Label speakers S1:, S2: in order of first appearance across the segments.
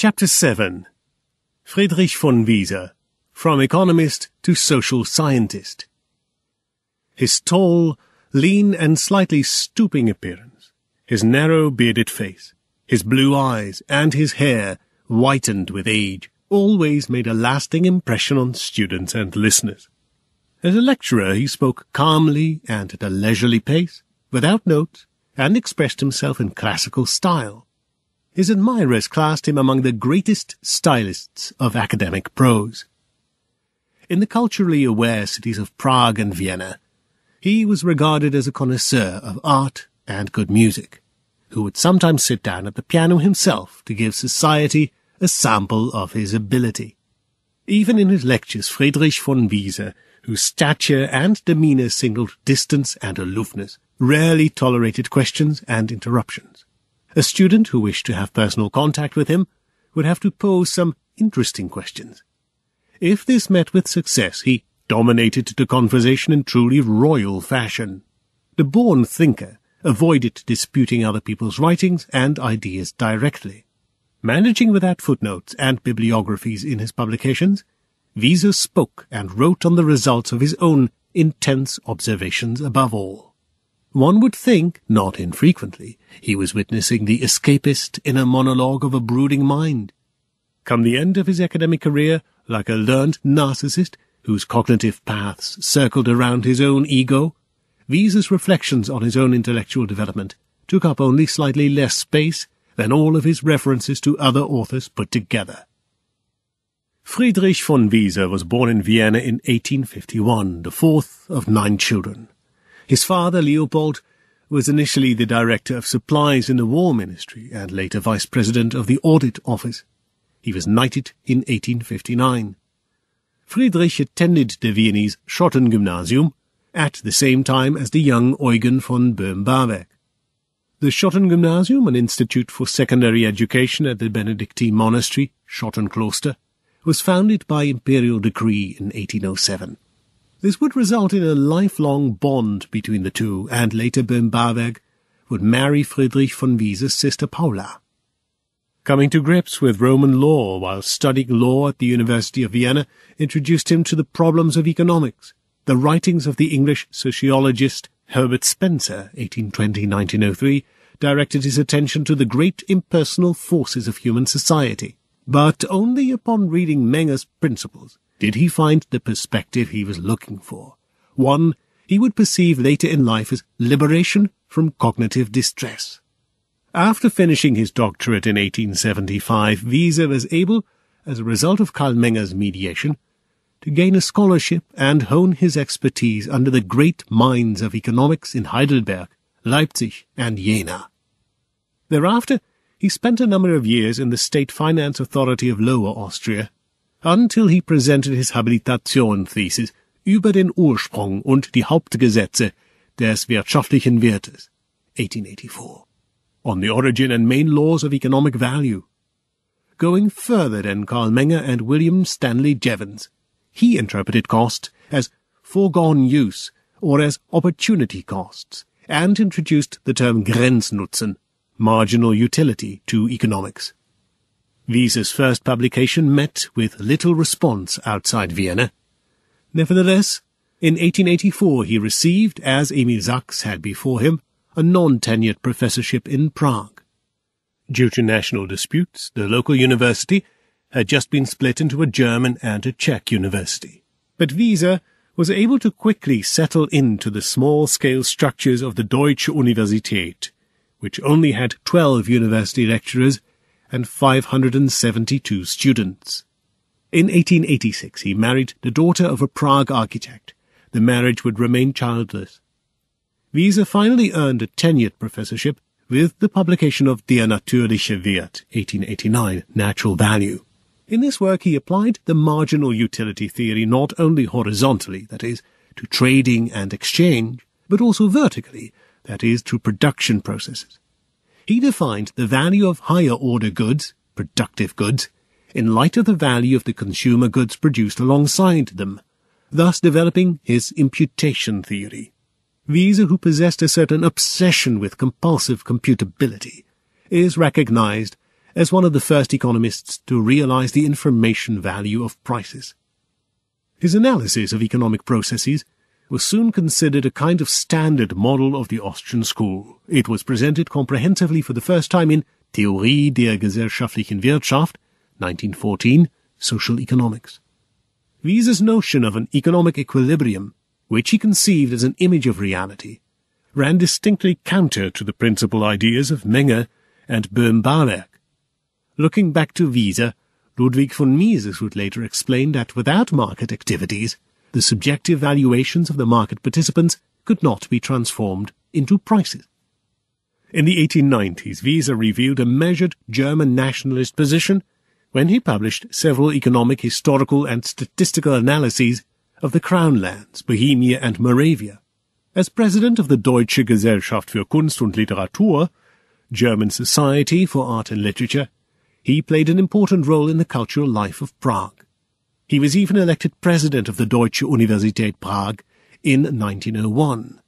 S1: Chapter 7 Friedrich von Wieser From Economist to Social Scientist His tall, lean, and slightly stooping appearance, his narrow bearded face, his blue eyes, and his hair, whitened with age, always made a lasting impression on students and listeners. As a lecturer, he spoke calmly and at a leisurely pace, without notes, and expressed himself in classical style his admirers classed him among the greatest stylists of academic prose. In the culturally aware cities of Prague and Vienna, he was regarded as a connoisseur of art and good music, who would sometimes sit down at the piano himself to give society a sample of his ability. Even in his lectures, Friedrich von Wiese, whose stature and demeanor signaled distance and aloofness, rarely tolerated questions and interruptions. A student who wished to have personal contact with him would have to pose some interesting questions. If this met with success, he dominated the conversation in truly royal fashion. The born thinker avoided disputing other people's writings and ideas directly. Managing without footnotes and bibliographies in his publications, Wieser spoke and wrote on the results of his own intense observations above all. One would think, not infrequently, he was witnessing the escapist inner monologue of a brooding mind. Come the end of his academic career, like a learned narcissist, whose cognitive paths circled around his own ego, Visa's reflections on his own intellectual development took up only slightly less space than all of his references to other authors put together. Friedrich von Wieser was born in Vienna in 1851, the fourth of nine children. His father, Leopold, was initially the director of supplies in the War Ministry and later vice president of the Audit Office. He was knighted in 1859. Friedrich attended the Viennese Schottengymnasium at the same time as the young Eugen von Böhm-Barwerk. The Schottengymnasium, an institute for secondary education at the Benedictine monastery, Schottenkloster, was founded by imperial decree in 1807. This would result in a lifelong bond between the two, and later Bembarberg would marry Friedrich von Wiese's sister Paula. Coming to grips with Roman law while studying law at the University of Vienna introduced him to the problems of economics. The writings of the English sociologist Herbert Spencer, 1820-1903, directed his attention to the great impersonal forces of human society. But only upon reading Menger's principles did he find the perspective he was looking for, one he would perceive later in life as liberation from cognitive distress. After finishing his doctorate in 1875, Wieser was able, as a result of Karl Menger's mediation, to gain a scholarship and hone his expertise under the great minds of economics in Heidelberg, Leipzig, and Jena. Thereafter, he spent a number of years in the State Finance Authority of Lower Austria, until he presented his Habilitation thesis über den Ursprung und die Hauptgesetze des wirtschaftlichen Wertes, 1884, on the origin and main laws of economic value. Going further than Karl Menger and William Stanley Jevons, he interpreted cost as foregone use or as opportunity costs and introduced the term Grenznutzen, marginal utility to economics. Wiese's first publication met with little response outside Vienna. Nevertheless, in 1884 he received, as Emil Sachs had before him, a non-tenured professorship in Prague. Due to national disputes, the local university had just been split into a German and a Czech university. But Wiese was able to quickly settle into the small-scale structures of the Deutsche Universität which only had 12 university lecturers and 572 students. In 1886 he married the daughter of a Prague architect. The marriage would remain childless. Wieser finally earned a tenured professorship with the publication of Der Natürliche Wert, 1889, Natural Value. In this work he applied the marginal utility theory not only horizontally, that is, to trading and exchange, but also vertically, that is, to production processes. He defined the value of higher order goods, productive goods, in light of the value of the consumer goods produced alongside them, thus developing his imputation theory. Visa, who possessed a certain obsession with compulsive computability, is recognized as one of the first economists to realize the information value of prices. His analysis of economic processes was soon considered a kind of standard model of the Austrian school. It was presented comprehensively for the first time in Theorie der gesellschaftlichen Wirtschaft, 1914, Social Economics. Wieser's notion of an economic equilibrium, which he conceived as an image of reality, ran distinctly counter to the principal ideas of Menger and bohm bawerk Looking back to Wieser, Ludwig von Mises would later explain that without market activities, the subjective valuations of the market participants could not be transformed into prices. In the 1890s, Wieser revealed a measured German nationalist position when he published several economic, historical, and statistical analyses of the Crown lands, Bohemia and Moravia. As president of the Deutsche Gesellschaft für Kunst und Literatur, German Society for Art and Literature, he played an important role in the cultural life of Prague. He was even elected president of the Deutsche Universität Prague in 1901.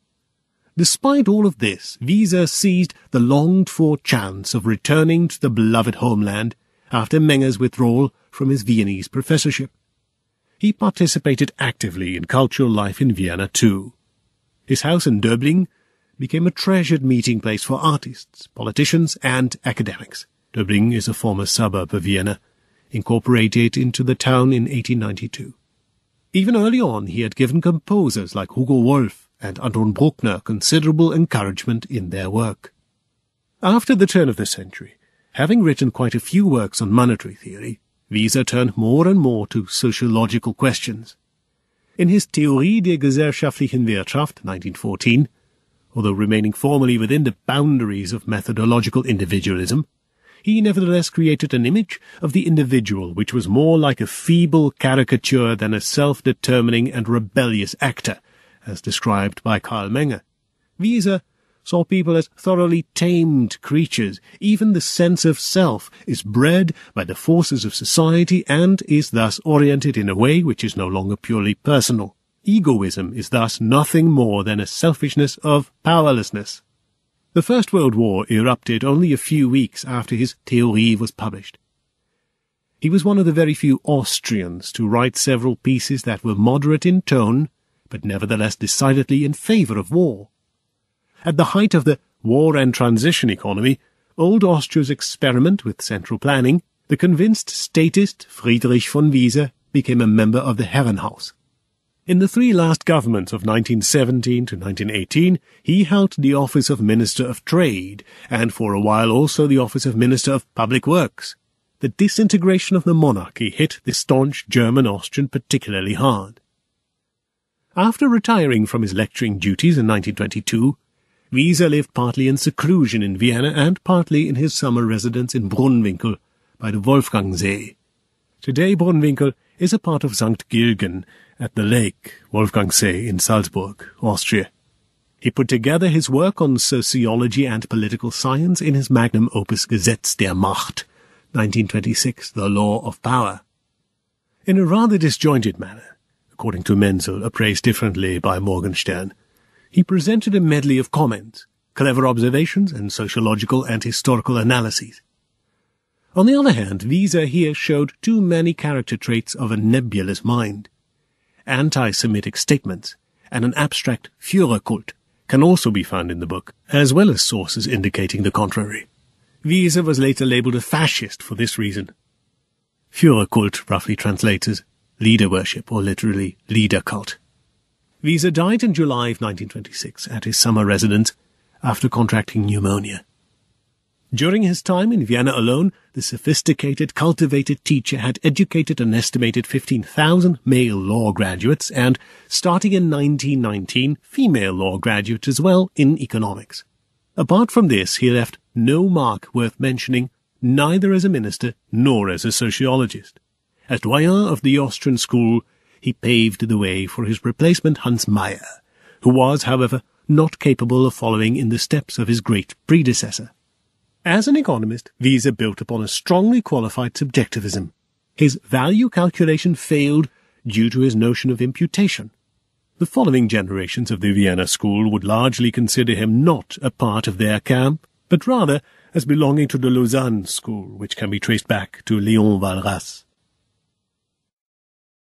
S1: Despite all of this, Wieser seized the longed-for chance of returning to the beloved homeland after Menger's withdrawal from his Viennese professorship. He participated actively in cultural life in Vienna too. His house in Döbling became a treasured meeting place for artists, politicians, and academics. Döbling is a former suburb of Vienna, incorporated into the town in 1892. Even early on, he had given composers like Hugo Wolf and Anton Bruckner considerable encouragement in their work. After the turn of the century, having written quite a few works on monetary theory, Wieser turned more and more to sociological questions. In his Theorie der gesellschaftlichen Wirtschaft, 1914, although remaining formally within the boundaries of methodological individualism, he nevertheless created an image of the individual which was more like a feeble caricature than a self-determining and rebellious actor, as described by Karl Menger. Wieser saw people as thoroughly tamed creatures. Even the sense of self is bred by the forces of society and is thus oriented in a way which is no longer purely personal. Egoism is thus nothing more than a selfishness of powerlessness. The First World War erupted only a few weeks after his Theorie was published. He was one of the very few Austrians to write several pieces that were moderate in tone, but nevertheless decidedly in favour of war. At the height of the war and transition economy, old Austria's experiment with central planning, the convinced statist Friedrich von Wiese became a member of the Herrenhaus. In the three last governments of 1917 to 1918, he held the office of Minister of Trade, and for a while also the office of Minister of Public Works. The disintegration of the monarchy hit the staunch German Austrian particularly hard. After retiring from his lecturing duties in 1922, Wieser lived partly in seclusion in Vienna and partly in his summer residence in Brunnwinkel by the Wolfgangsee. Today Brunnwinkel is a part of St. Gilgen, at the lake, Wolfgangsee in Salzburg, Austria. He put together his work on sociology and political science in his magnum opus Gesetz der Macht, 1926, The Law of Power. In a rather disjointed manner, according to Menzel, appraised differently by Morgenstern, he presented a medley of comments, clever observations, and sociological and historical analyses. On the other hand, Visa here showed too many character traits of a nebulous mind anti-Semitic statements and an abstract Führerkult can also be found in the book, as well as sources indicating the contrary. Wieser was later labeled a fascist for this reason. Führerkult roughly translates as leader worship, or literally leader cult. Wieser died in July of 1926 at his summer residence after contracting pneumonia. During his time in Vienna alone, the sophisticated, cultivated teacher had educated an estimated 15,000 male law graduates and, starting in 1919, female law graduates as well in economics. Apart from this, he left no mark worth mentioning, neither as a minister nor as a sociologist. As doyen of the Austrian school, he paved the way for his replacement Hans Meyer, who was, however, not capable of following in the steps of his great predecessor. As an economist, these are built upon a strongly qualified subjectivism. His value calculation failed due to his notion of imputation. The following generations of the Vienna school would largely consider him not a part of their camp, but rather as belonging to the Lausanne school, which can be traced back to Léon Valras.